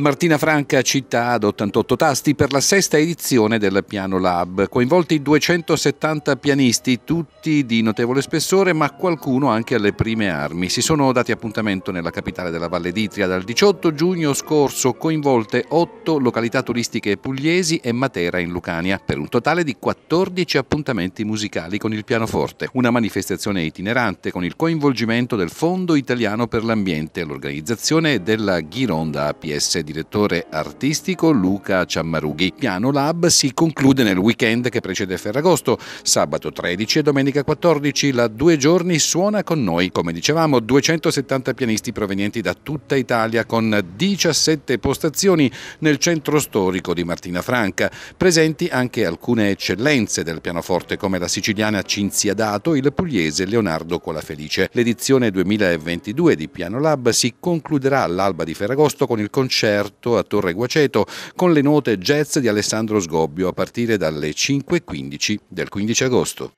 Martina Franca Città ad 88 tasti per la sesta edizione del Piano Lab. Coinvolti 270 pianisti, tutti di notevole spessore, ma qualcuno anche alle prime armi. Si sono dati appuntamento nella capitale della Valle d'Itria dal 18 giugno scorso, coinvolte 8 località turistiche pugliesi e Matera in Lucania, per un totale di 14 appuntamenti musicali con il pianoforte. Una manifestazione itinerante con il coinvolgimento del Fondo Italiano per l'Ambiente, l'organizzazione della Ghironda APSD direttore artistico Luca Ciammarughi. Piano Lab si conclude nel weekend che precede Ferragosto, sabato 13 e domenica 14. La due giorni suona con noi, come dicevamo, 270 pianisti provenienti da tutta Italia con 17 postazioni nel centro storico di Martina Franca, presenti anche alcune eccellenze del pianoforte come la siciliana Cinzia Dato e il pugliese Leonardo Colafelice. L'edizione 2022 di Piano Lab si concluderà all'alba di Ferragosto con il concerto aperto a Torre Guaceto con le note jazz di Alessandro Sgobbio a partire dalle 5.15 del 15 agosto.